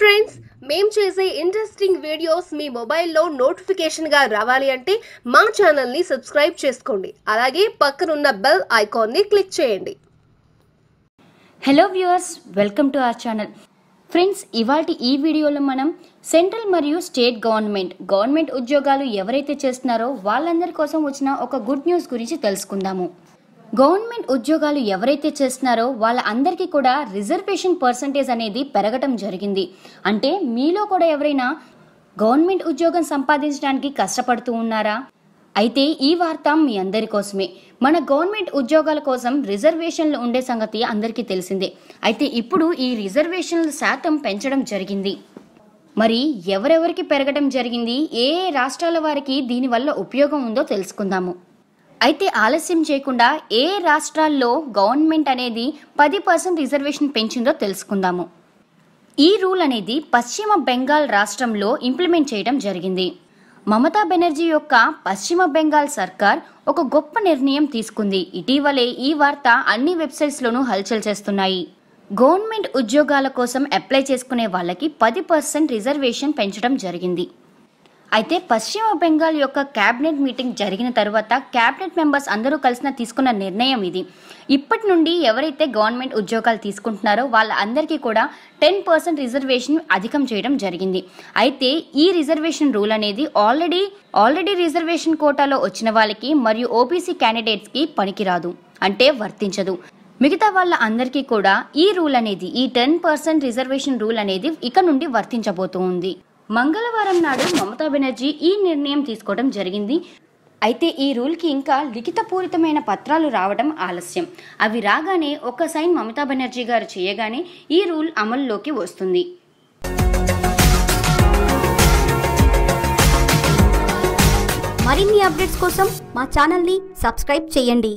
friends మేం చేసే interesting videos మీ మొబైల్లో నోటిఫికేషన్గా రావాలి అంటే మా ఛానల్ని సబ్స్క్రైబ్ చేసుకోండి అలాగే పక్కనున్న బెల్ ఐకాన్ని క్లిక్ చేయండి hello viewers welcome to our channel friends ఇవాటి ఈ వీడియోలో మనం సెంట్రల్ మరియు స్టేట్ గవర్నమెంట్ గవర్నమెంట్ ఉద్యోగాలు ఎవరైతే చేస్తున్నారో వాళ్ళందరి కోసం వచ్చిన ఒక గుడ్ న్యూస్ గురించి తెలుసుకుందాము గవర్నమెంట్ ఉద్యోగాలు ఎవరైతే చేస్తున్నారో వాళ్ళందరికీ కూడా రిజర్వేషన్ పర్సంటేజ్ అనేది పెరగటం జరిగింది అంటే మీలో కూడా ఎవరైనా గవర్నమెంట్ ఉద్యోగం సంపాదించడానికి కష్టపడుతూ ఉన్నారా అయితే ఈ వార్త మీ అందరి కోసమే మన గవర్నమెంట్ ఉద్యోగాల కోసం రిజర్వేషన్లు ఉండే సంగతి అందరికీ తెలిసిందే అయితే ఇప్పుడు ఈ రిజర్వేషన్ల శాతం పెంచడం జరిగింది మరి ఎవరెవరికి పెరగడం జరిగింది ఏ రాష్ట్రాల వారికి దీనివల్ల ఉపయోగం ఉందో తెలుసుకుందాము అయితే ఆలస్యం చేయకుండా ఏ రాష్ట్రాల్లో గవర్నమెంట్ అనేది పది పర్సెంట్ రిజర్వేషన్ పెంచిందో తెలుసుకుందాము ఈ రూల్ అనేది పశ్చిమ బెంగాల్ రాష్ట్రంలో ఇంప్లిమెంట్ చేయడం జరిగింది మమతా బెనర్జీ యొక్క పశ్చిమ బెంగాల్ సర్కార్ ఒక గొప్ప నిర్ణయం తీసుకుంది ఇటీవలే ఈ వార్త అన్ని వెబ్సైట్స్లోనూ హల్చల్ చేస్తున్నాయి గవర్నమెంట్ ఉద్యోగాల కోసం అప్లై చేసుకునే వాళ్ళకి పది పర్సెంట్ రిజర్వేషన్ పెంచడం జరిగింది అయితే పశ్చిమ బెంగాల్ యొక్క క్యాబినెట్ మీటింగ్ జరిగిన తర్వాత క్యాబినెట్ మెంబర్స్ అందరూ కలిసిన తీసుకున్న నిర్ణయం ఇది ఇప్పటి నుండి ఎవరైతే గవర్నమెంట్ ఉద్యోగాలు తీసుకుంటున్నారో వాళ్ళందరికీ కూడా టెన్ పర్సెంట్ రిజర్వేషన్ అధికం చేయడం జరిగింది అయితే ఈ రిజర్వేషన్ రూల్ అనేది ఆల్రెడీ ఆల్రెడీ రిజర్వేషన్ కోటాలో వచ్చిన వాళ్ళకి మరియు ఓబీసీ క్యాండిడేట్స్కి పనికిరాదు అంటే వర్తించదు మిగతా వాళ్ళ అందరికీ కూడా ఈ రూల్ అనేది ఈ టెన్ పర్సెంట్ రిజర్వేషన్ రూల్ అనేది ఇక నుండి వర్తించబోతోంది మంగళవారం నాడు మమతా బెనర్జీ ఈ నిర్ణయం తీసుకోవడం జరిగింది అయితే ఈ రూల్కి ఇంకా లిఖితపూరితమైన పత్రాలు రావడం ఆలస్యం అవి రాగానే ఒక సైన్ మమతా బెనర్జీ గారు చేయగానే ఈ రూల్ అమల్లోకి వస్తుంది మరిన్ని అప్డేట్స్ కోసం మా ఛానల్ని సబ్స్క్రైబ్ చేయండి